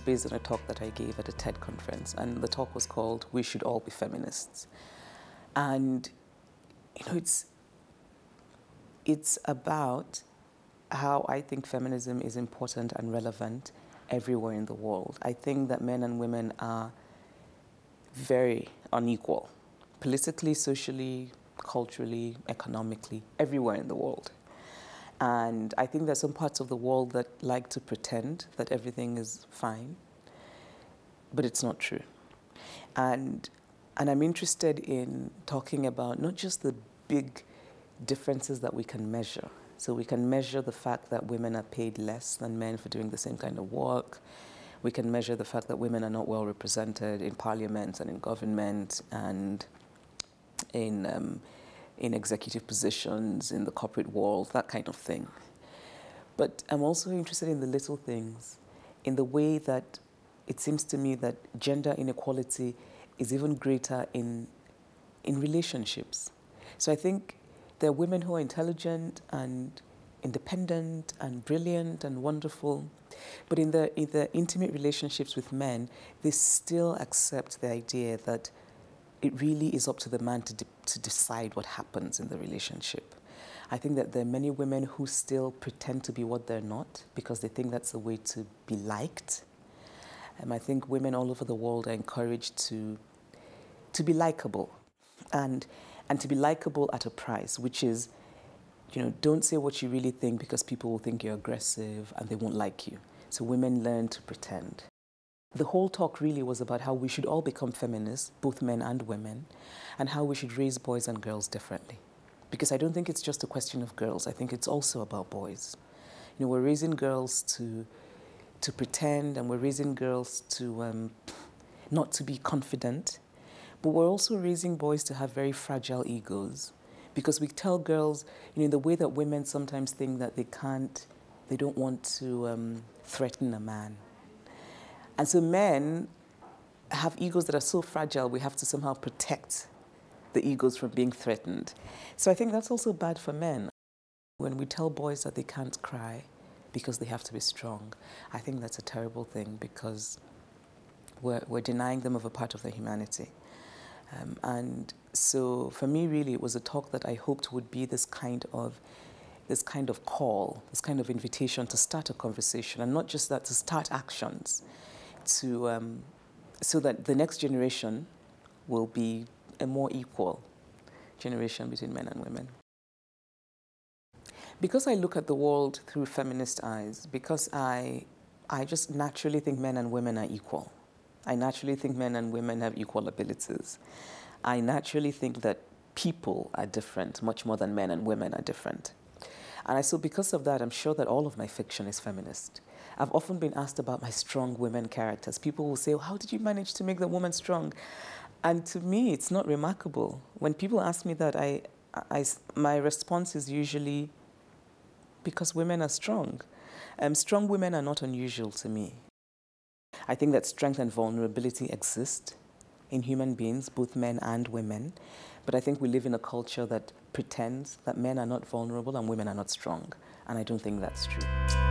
based on a talk that I gave at a TED conference, and the talk was called "We Should All Be Feminists," and you know, it's it's about how I think feminism is important and relevant everywhere in the world. I think that men and women are very unequal, politically, socially, culturally, economically, everywhere in the world. And I think there's some parts of the world that like to pretend that everything is fine, but it's not true. And, and I'm interested in talking about not just the big differences that we can measure. So we can measure the fact that women are paid less than men for doing the same kind of work. We can measure the fact that women are not well represented in parliament and in government and in um, in executive positions in the corporate world, that kind of thing. But I'm also interested in the little things, in the way that it seems to me that gender inequality is even greater in, in relationships. So I think there are women who are intelligent and independent and brilliant and wonderful. But in the, in the intimate relationships with men, they still accept the idea that it really is up to the man to, de to decide what happens in the relationship. I think that there are many women who still pretend to be what they're not because they think that's a way to be liked. And I think women all over the world are encouraged to, to be likable and, and to be likable at a price, which is, you know, don't say what you really think because people will think you're aggressive and they won't like you. So women learn to pretend. The whole talk really was about how we should all become feminists, both men and women, and how we should raise boys and girls differently. Because I don't think it's just a question of girls, I think it's also about boys. You know, we're raising girls to, to pretend and we're raising girls to um, not to be confident, but we're also raising boys to have very fragile egos. Because we tell girls, you know, the way that women sometimes think that they can't, they don't want to um, threaten a man and so men have egos that are so fragile, we have to somehow protect the egos from being threatened. So I think that's also bad for men. When we tell boys that they can't cry because they have to be strong, I think that's a terrible thing because we're, we're denying them of a part of their humanity. Um, and so for me, really, it was a talk that I hoped would be this kind of this kind of call, this kind of invitation to start a conversation, and not just that, to start actions to, um, so that the next generation will be a more equal generation between men and women. Because I look at the world through feminist eyes, because I, I just naturally think men and women are equal. I naturally think men and women have equal abilities. I naturally think that people are different much more than men and women are different. And I so because of that, I'm sure that all of my fiction is feminist. I've often been asked about my strong women characters. People will say, well, oh, how did you manage to make the woman strong? And to me, it's not remarkable. When people ask me that, I, I, my response is usually because women are strong. Um, strong women are not unusual to me. I think that strength and vulnerability exist in human beings, both men and women. But I think we live in a culture that pretends that men are not vulnerable and women are not strong. And I don't think that's true.